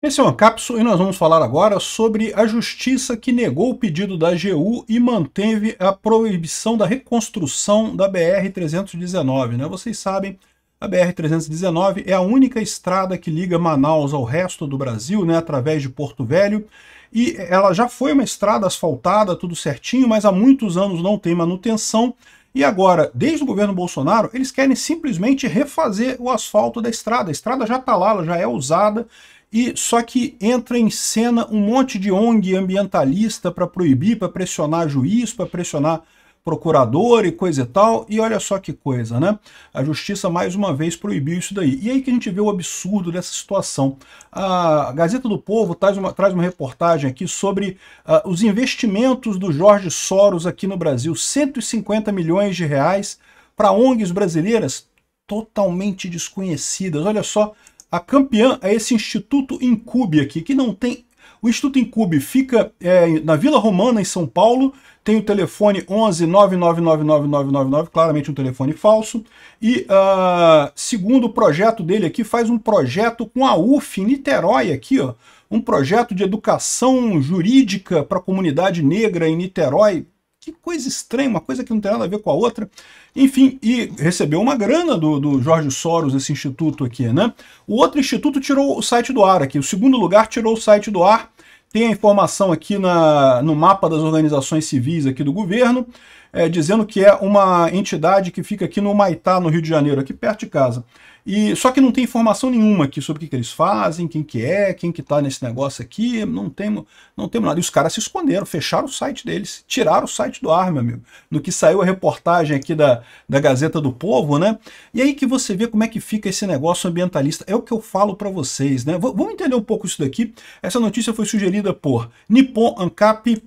Esse é o Ancapso e nós vamos falar agora sobre a justiça que negou o pedido da AGU e manteve a proibição da reconstrução da BR-319. Né? Vocês sabem, a BR-319 é a única estrada que liga Manaus ao resto do Brasil, né, através de Porto Velho, e ela já foi uma estrada asfaltada, tudo certinho, mas há muitos anos não tem manutenção, e agora, desde o governo Bolsonaro, eles querem simplesmente refazer o asfalto da estrada. A estrada já está lá, ela já é usada, e só que entra em cena um monte de ONG ambientalista para proibir, para pressionar juiz, para pressionar procurador e coisa e tal. E olha só que coisa, né? A justiça mais uma vez proibiu isso daí. E aí que a gente vê o absurdo dessa situação. A Gazeta do Povo traz uma, traz uma reportagem aqui sobre uh, os investimentos do Jorge Soros aqui no Brasil. 150 milhões de reais para ONGs brasileiras totalmente desconhecidas. Olha só a campeã é esse Instituto Incube aqui, que não tem o Instituto Incube fica é, na Vila Romana, em São Paulo. Tem o telefone 11 9999999, claramente um telefone falso. E uh, segundo o projeto dele aqui, faz um projeto com a UF em Niterói aqui, ó. Um projeto de educação jurídica para a comunidade negra em Niterói. Que coisa estranha, uma coisa que não tem nada a ver com a outra. Enfim, e recebeu uma grana do, do Jorge Soros, esse instituto aqui, né? O outro instituto tirou o site do ar aqui, o segundo lugar tirou o site do ar. Tem a informação aqui na, no mapa das organizações civis aqui do governo é, dizendo que é uma entidade que fica aqui no Maitá, no Rio de Janeiro, aqui perto de casa. E, só que não tem informação nenhuma aqui sobre o que, que eles fazem, quem que é, quem que está nesse negócio aqui, não temos não tem nada. E os caras se esconderam, fecharam o site deles, tiraram o site do ar, meu amigo. No que saiu a reportagem aqui da, da Gazeta do Povo, né? E aí que você vê como é que fica esse negócio ambientalista. É o que eu falo para vocês, né? V vamos entender um pouco isso daqui. Essa notícia foi sugerida por Nippon Ancap,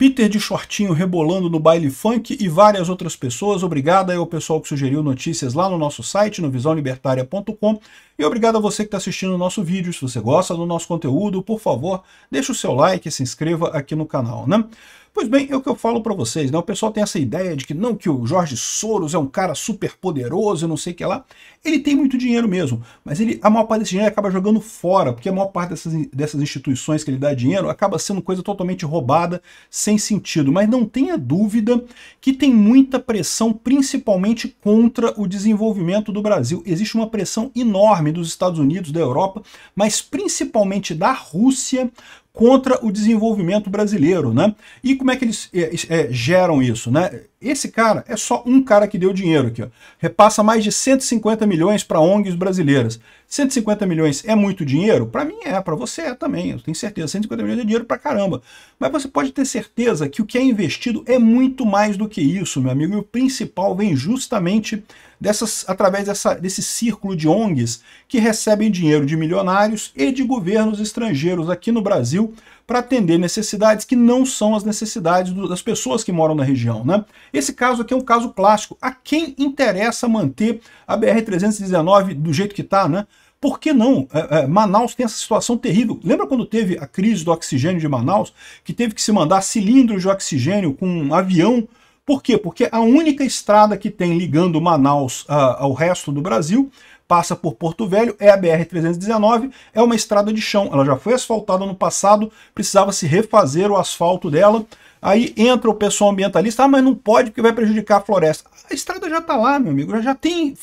Peter de shortinho rebolando no baile funk e várias outras pessoas. Obrigado aí ao pessoal que sugeriu notícias lá no nosso site, no visãolibertaria.com. E obrigado a você que está assistindo o nosso vídeo. Se você gosta do nosso conteúdo, por favor, deixe o seu like e se inscreva aqui no canal, né? Pois bem, é o que eu falo para vocês, né? O pessoal tem essa ideia de que não, que o Jorge Soros é um cara super poderoso, não sei o que lá. Ele tem muito dinheiro mesmo, mas ele, a maior parte desse dinheiro acaba jogando fora, porque a maior parte dessas, dessas instituições que ele dá dinheiro acaba sendo coisa totalmente roubada, sem sentido. Mas não tenha dúvida que tem muita pressão, principalmente contra o desenvolvimento do Brasil. Existe uma pressão enorme dos Estados Unidos, da Europa, mas principalmente da Rússia, contra o desenvolvimento brasileiro, né? E como é que eles é, é, geram isso, né? Esse cara é só um cara que deu dinheiro aqui. Ó. Repassa mais de 150 milhões para ONGs brasileiras. 150 milhões é muito dinheiro? Para mim é, para você é também, eu tenho certeza. 150 milhões é dinheiro para caramba. Mas você pode ter certeza que o que é investido é muito mais do que isso, meu amigo. E o principal vem justamente dessas, através dessa, desse círculo de ONGs que recebem dinheiro de milionários e de governos estrangeiros aqui no Brasil para atender necessidades que não são as necessidades do, das pessoas que moram na região. Né? Esse caso aqui é um caso clássico. A quem interessa manter a BR-319 do jeito que está, né? Por que não? É, é, Manaus tem essa situação terrível. Lembra quando teve a crise do oxigênio de Manaus, que teve que se mandar cilindros de oxigênio com um avião? Por quê? Porque a única estrada que tem ligando Manaus ah, ao resto do Brasil passa por Porto Velho, é a BR-319, é uma estrada de chão. Ela já foi asfaltada no passado, precisava se refazer o asfalto dela. Aí entra o pessoal ambientalista, ah, mas não pode porque vai prejudicar a floresta. A estrada já está lá, meu amigo, já tem.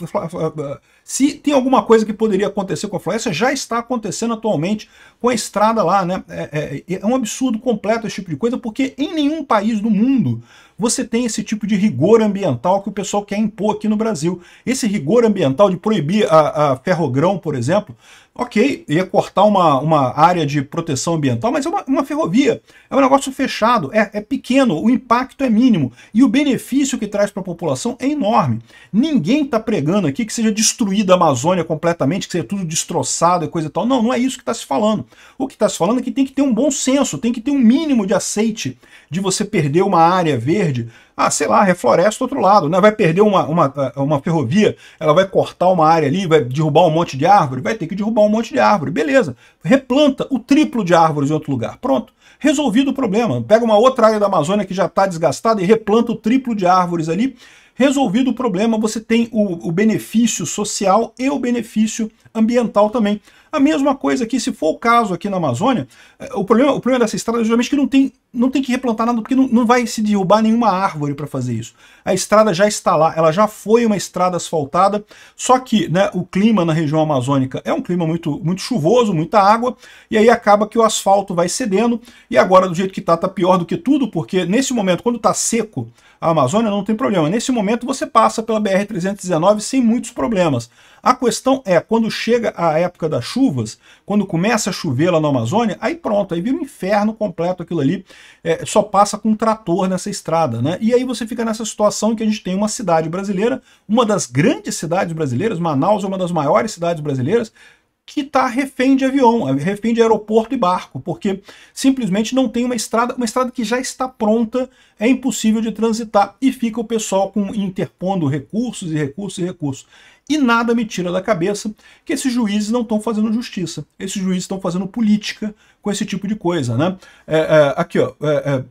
Se tem alguma coisa que poderia acontecer com a floresta, já está acontecendo atualmente com a estrada lá, né? É, é, é, é um absurdo completo esse tipo de coisa, porque em nenhum país do mundo você tem esse tipo de rigor ambiental que o pessoal quer impor aqui no Brasil. Esse rigor ambiental de proibir a, a ferrogrão, por exemplo, Ok, ia cortar uma, uma área de proteção ambiental, mas é uma, uma ferrovia, é um negócio fechado, é, é pequeno, o impacto é mínimo e o benefício que traz para a população é enorme. Ninguém está pregando aqui que seja destruída a Amazônia completamente, que seja tudo destroçado e coisa e tal. Não, não é isso que está se falando. O que está se falando é que tem que ter um bom senso, tem que ter um mínimo de aceite de você perder uma área verde ah, sei lá, refloresta do outro lado, né? vai perder uma, uma, uma ferrovia, ela vai cortar uma área ali, vai derrubar um monte de árvore, vai ter que derrubar um monte de árvore, beleza. Replanta o triplo de árvores em outro lugar, pronto. Resolvido o problema. Pega uma outra área da Amazônia que já está desgastada e replanta o triplo de árvores ali. Resolvido o problema, você tem o, o benefício social e o benefício ambiental também. A mesma coisa aqui, se for o caso aqui na Amazônia, eh, o problema, o problema dessa estrada é justamente que não tem, não tem que replantar nada, porque não, não vai se derrubar nenhuma árvore para fazer isso. A estrada já está lá, ela já foi uma estrada asfaltada, só que né, o clima na região amazônica é um clima muito, muito chuvoso, muita água, e aí acaba que o asfalto vai cedendo, e agora do jeito que está, está pior do que tudo, porque nesse momento, quando está seco, a Amazônia não tem problema. Nesse momento você passa pela BR-319 sem muitos problemas. A questão é, quando chega a época das chuvas, quando começa a chover lá na Amazônia, aí pronto, aí vira um inferno completo aquilo ali, é, só passa com um trator nessa estrada, né? E aí você fica nessa situação que a gente tem uma cidade brasileira, uma das grandes cidades brasileiras, Manaus é uma das maiores cidades brasileiras, que está refém de avião, eh, refém de aeroporto e barco, porque simplesmente não tem uma estrada, uma estrada que já está pronta, é impossível de transitar e fica o pessoal com interpondo recursos e recursos e recursos. E nada me tira da cabeça que esses juízes não estão fazendo justiça, esses juízes estão fazendo política com esse tipo de coisa, né? É, é, aqui, ó, é, é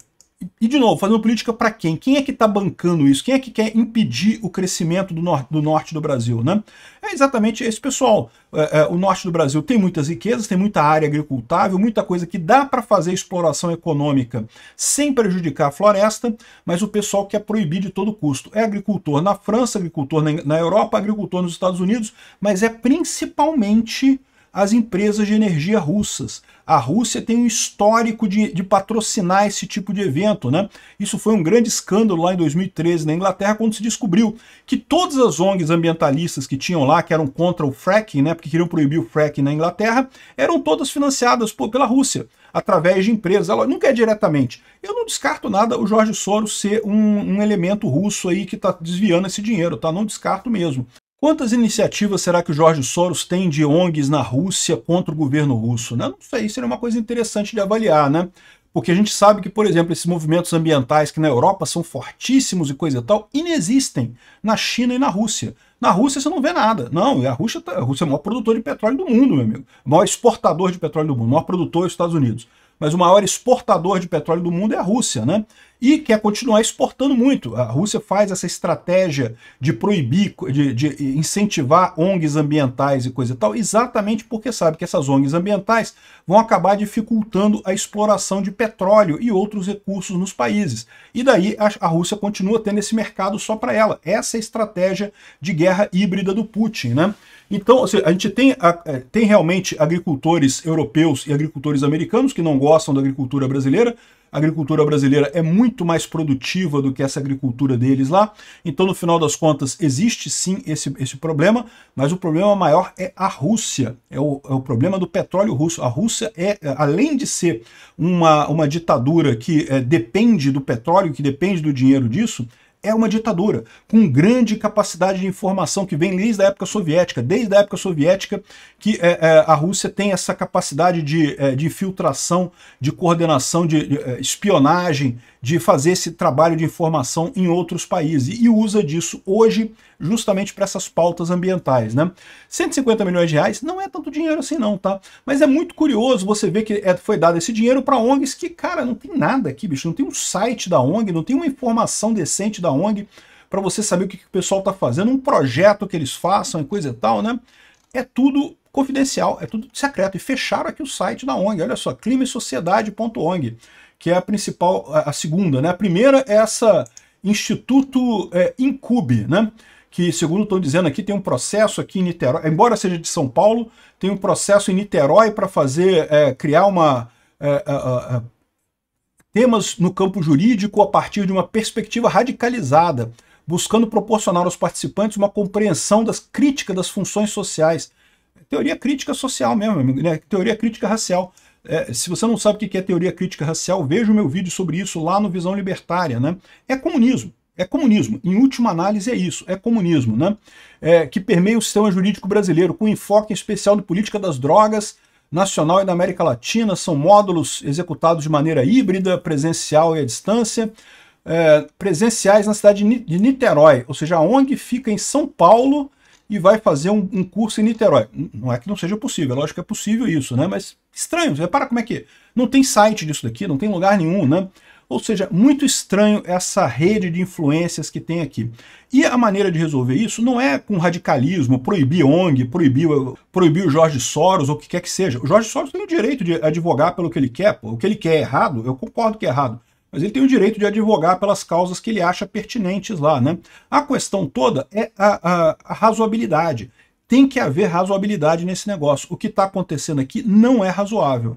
e, de novo, fazendo política para quem? Quem é que está bancando isso? Quem é que quer impedir o crescimento do, nor do norte do Brasil? Né? É exatamente esse pessoal. É, é, o norte do Brasil tem muitas riquezas, tem muita área agricultável, muita coisa que dá para fazer exploração econômica sem prejudicar a floresta, mas o pessoal quer proibir de todo custo. É agricultor na França, agricultor na, na Europa, agricultor nos Estados Unidos, mas é principalmente as empresas de energia russas. A Rússia tem um histórico de, de, patrocinar esse tipo de evento. Né? Isso foi um grande escândalo lá em 2013 na Inglaterra, quando se descobriu que todas as ONGs ambientalistas que tinham lá, que eram contra o fracking, né, porque queriam proibir o fracking na Inglaterra, eram todas financiadas por, pela Rússia através de empresas. Ela nunca é diretamente. Eu não descarto nada o Jorge Soros ser um, um elemento russo aí que está desviando esse dinheiro, tá? Não descarto mesmo. Quantas iniciativas será que o Jorge Soros tem de ONGs na Rússia contra o governo russo? Né? Não sei, seria uma coisa interessante de avaliar, né? Porque a gente sabe que, por exemplo, esses movimentos ambientais que na Europa são fortíssimos e coisa e tal, inexistem na China e na Rússia. Na Rússia você não vê nada. Não, a Rússia, tá, a Rússia é o maior produtor de petróleo do mundo, meu amigo. O maior exportador de petróleo do mundo, o maior produtor é os Estados Unidos. Mas o maior exportador de petróleo do mundo é a Rússia, né? e quer continuar exportando muito. A Rússia faz essa estratégia de proibir, de, de, incentivar ONGs ambientais e coisa e tal, exatamente porque sabe que essas ONGs ambientais vão acabar dificultando a exploração de petróleo e outros recursos nos países. E daí a, a Rússia continua tendo esse mercado só para ela. Essa é a estratégia de guerra híbrida do Putin, né? Então, a gente tem, é, tem realmente agricultores europeus e agricultores americanos que não gostam da agricultura brasileira, a agricultura brasileira é muito mais produtiva do que essa agricultura deles lá. Então, no final das contas, existe sim esse, esse problema, mas o problema maior é a Rússia, é o, é o problema do petróleo russo. A Rússia, é, é além de ser uma, uma ditadura que é, depende do petróleo, que depende do dinheiro disso, é uma ditadura, com grande capacidade de informação que vem desde a época soviética, desde a época soviética que é, é, a Rússia tem essa capacidade de, é, de filtração, de coordenação, de, de é, espionagem, de fazer esse trabalho de informação em outros países e usa disso hoje justamente para essas pautas ambientais, né? 150 milhões de reais não é tanto dinheiro assim não, tá? Mas é muito curioso você ver que é, foi dado esse dinheiro para ONGs que, cara, não tem nada aqui, bicho, não tem um site da ONG, não tem uma informação decente da ONG, para você saber o que, que o pessoal está fazendo, um projeto que eles façam e coisa e tal, né? É tudo confidencial, é tudo secreto. E fecharam aqui o site da ONG, olha só, climasociedade.ong, que é a principal, a segunda, né? A primeira é essa Instituto é, Incube, né? que, segundo estão dizendo aqui, tem um processo aqui em Niterói, embora seja de São Paulo, tem um processo em Niterói para fazer, é, criar uma, é, temas no campo jurídico a partir de uma perspectiva radicalizada, buscando proporcionar aos participantes uma compreensão das críticas das funções sociais. Teoria crítica social mesmo, né? teoria crítica racial. É, se você não sabe o que é teoria crítica racial, veja o meu vídeo sobre isso lá no Visão Libertária. Né? É comunismo. É comunismo. Em última análise, é isso. É comunismo, né? É, que permeia o sistema jurídico brasileiro, com enfoque em especial na política das drogas, nacional e da América Latina. São módulos executados de maneira híbrida, presencial e à distância, é, presenciais na cidade de Niterói, ou seja, a ONG fica em São Paulo e vai fazer um, um curso em Niterói. Não é que não seja possível, é lógico que é possível isso, né? Mas estranho, repara como é que... Não tem site disso daqui, não tem lugar nenhum, né? Ou seja, muito estranho essa rede de influências que tem aqui. E a maneira de resolver isso não é com radicalismo, proibir ONG, proibir, proibir o Jorge Soros, ou o que quer que seja. O Jorge Soros tem o direito de advogar pelo que ele quer, pô. o que ele quer é errado, eu concordo que é errado. Mas ele tem o direito de advogar pelas causas que ele acha pertinentes lá, né? A questão toda é a, a, a razoabilidade. Tem que haver razoabilidade nesse negócio. O que está acontecendo aqui não é razoável.